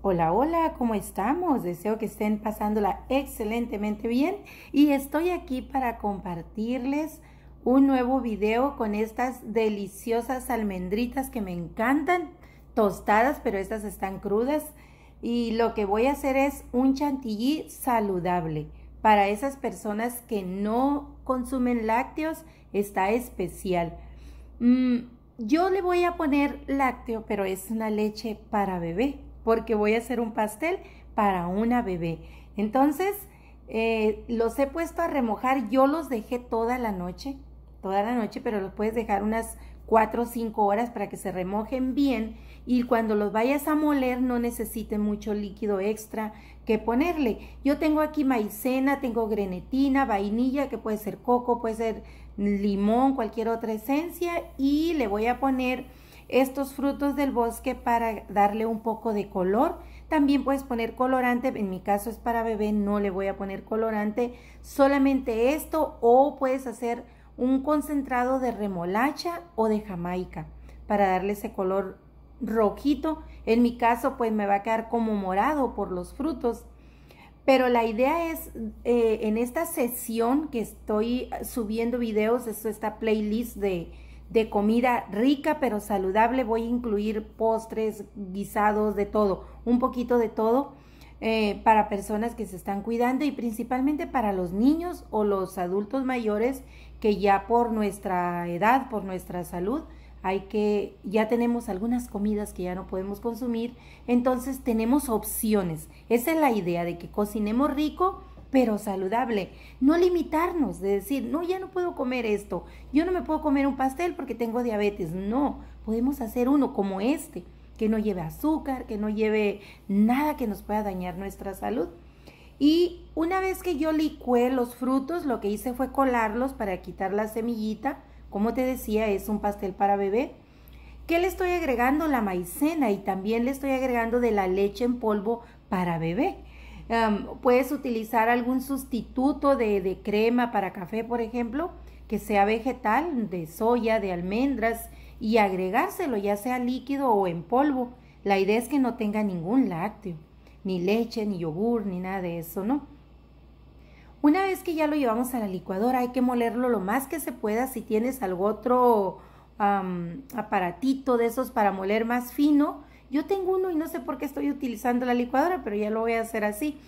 Hola, hola, ¿cómo estamos? Deseo que estén pasándola excelentemente bien y estoy aquí para compartirles un nuevo video con estas deliciosas almendritas que me encantan, tostadas, pero estas están crudas. Y lo que voy a hacer es un chantilly saludable. Para esas personas que no consumen lácteos, está especial. Mm, yo le voy a poner lácteo, pero es una leche para bebé porque voy a hacer un pastel para una bebé. Entonces, eh, los he puesto a remojar, yo los dejé toda la noche, toda la noche, pero los puedes dejar unas 4 o 5 horas para que se remojen bien y cuando los vayas a moler no necesite mucho líquido extra que ponerle. Yo tengo aquí maicena, tengo grenetina, vainilla, que puede ser coco, puede ser limón, cualquier otra esencia y le voy a poner estos frutos del bosque para darle un poco de color. También puedes poner colorante, en mi caso es para bebé, no le voy a poner colorante, solamente esto o puedes hacer un concentrado de remolacha o de jamaica para darle ese color rojito. En mi caso pues me va a quedar como morado por los frutos. Pero la idea es, eh, en esta sesión que estoy subiendo videos, esto esta playlist de, de comida rica pero saludable. Voy a incluir postres, guisados, de todo, un poquito de todo eh, para personas que se están cuidando y principalmente para los niños o los adultos mayores que ya por nuestra edad, por nuestra salud, hay que, ya tenemos algunas comidas que ya no podemos consumir, entonces tenemos opciones. Esa es la idea de que cocinemos rico pero saludable. No limitarnos de decir, no, ya no puedo comer esto, yo no me puedo comer un pastel porque tengo diabetes. No, podemos hacer uno como este, que no lleve azúcar, que no lleve nada que nos pueda dañar nuestra salud. Y una vez que yo licué los frutos, lo que hice fue colarlos para quitar la semillita. Como te decía, es un pastel para bebé. que le estoy agregando? La maicena y también le estoy agregando de la leche en polvo para bebé puedes utilizar algún sustituto de, crema para café, por ejemplo, que sea vegetal, de soya, de almendras, y agregárselo ya sea líquido o en polvo. La idea es que no tenga ningún lácteo, ni leche, ni yogur, ni nada de eso, ¿no? Una vez que ya lo llevamos a la licuadora, hay que molerlo lo más que se pueda. Si tienes algún otro aparatito de esos para moler más fino, yo tengo uno y no sé por qué estoy utilizando la licuadora, pero ya lo voy a hacer así.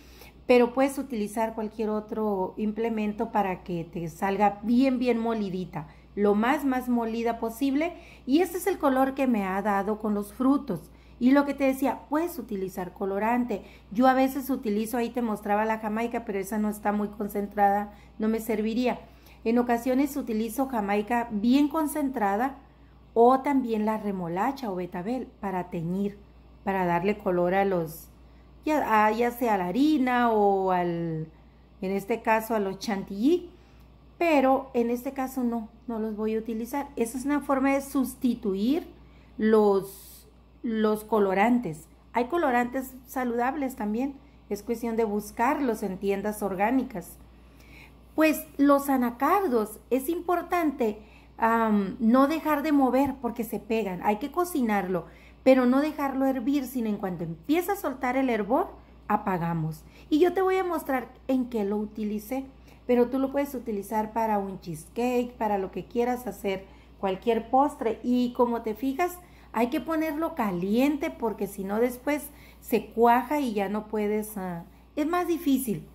Pero puedes utilizar cualquier otro implemento para que te salga bien, bien molidita, lo más, más molida posible. Y este es el color que me ha dado con los frutos. Y lo que te decía, puedes utilizar colorante. Yo a veces utilizo, ahí te mostraba la jamaica, pero esa no está muy concentrada, no me serviría. En ocasiones utilizo jamaica bien concentrada o también la remolacha o betabel para teñir, para darle color a los, ya, ya sea a la harina o al, en este caso a los chantilly, pero en este caso no, no los voy a utilizar. Esa es una forma de sustituir los, los colorantes. Hay colorantes saludables también, es cuestión de buscarlos en tiendas orgánicas. Pues los anacardos es importante no dejar de mover porque se pegan, hay que cocinarlo, pero no dejarlo hervir, sino en cuanto empieza a soltar el hervor, apagamos. Y yo te voy a mostrar en qué lo utilicé, pero tú lo puedes utilizar para un cheesecake, para lo que quieras hacer, cualquier postre. Y como te fijas, hay que ponerlo caliente porque si no después se cuaja y ya no puedes... Ah, es más difícil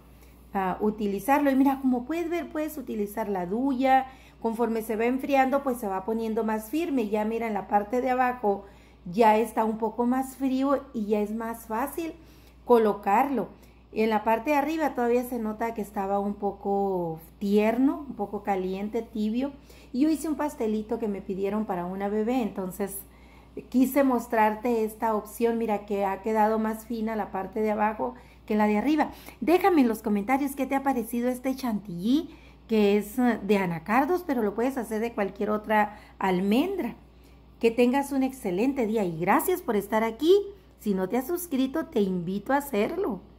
utilizarlo. Y mira, como puedes ver, puedes utilizar la duya. Conforme se va enfriando, pues se va poniendo más firme. Ya mira, en la parte de abajo ya está un poco más frío y ya es más fácil colocarlo. En la parte de arriba todavía se nota que estaba un poco tierno, un poco caliente, tibio. Y yo hice un pastelito que me pidieron para una bebé, entonces quise mostrarte esta opción, mira que ha quedado más fina la parte de abajo que la de arriba. Déjame en los comentarios qué te ha parecido este chantilly que es eh, de anacardos, pero lo puedes hacer de cualquier otra almendra. Que tengas un excelente día y gracias por estar aquí. Si no te has suscrito, te invito a hacerlo.